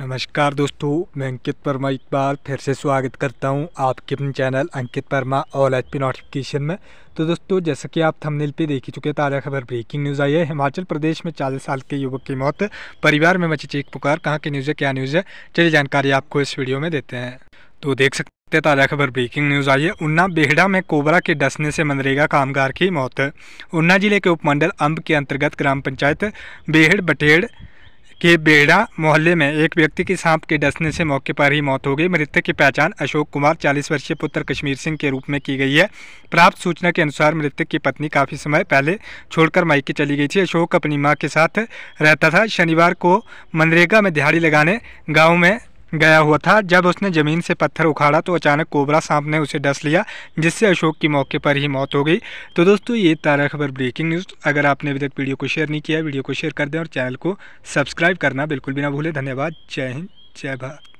नमस्कार दोस्तों मैं अंकित वर्मा एक बार फिर से स्वागत करता हूं आपके अपने channel Ankit Verma all H P notification में तो दोस्तों जैसा कि आप थंबनेल पे देख ही चुके ताज़ा खबर ब्रेकिंग न्यूज़ आई है हिमाचल प्रदेश में 40 साल के युवक की मौत परिवार में मची चेक पुकार कहाँ की न्यूज़ है क्या न्यूज़ है चलिए जानकारी आपको इस वीडियो में देते हैं तो देख सकते हैं ताज़ा खबर ब्रेकिंग न्यूज़ आई है उन्ना बेहड़ा में कोबरा के डसने से मनरेगा कामगार की मौत उन्ना जिले के उपमंडल अम्ब के अंतर्गत ग्राम पंचायत बेहड़ बटेड़ के बेड़ा मोहल्ले में एक व्यक्ति की सांप के डसने से मौके पर ही मौत हो गई मृतक की पहचान अशोक कुमार 40 वर्षीय पुत्र कश्मीर सिंह के रूप में की गई है प्राप्त सूचना के अनुसार मृतक की पत्नी काफ़ी समय पहले छोड़कर मायके चली गई थी अशोक अपनी माँ के साथ रहता था शनिवार को मनरेगा में दिहाड़ी लगाने गाँव में गया हुआ था जब उसने ज़मीन से पत्थर उखाड़ा तो अचानक कोबरा सांप ने उसे डस लिया जिससे अशोक की मौके पर ही मौत हो गई तो दोस्तों ये तारा खबर ब्रेकिंग न्यूज़ अगर आपने अभी तक वीडियो को शेयर नहीं किया वीडियो को शेयर कर दें और चैनल को सब्सक्राइब करना बिल्कुल भी ना भूलें धन्यवाद जय हिंद जय भारत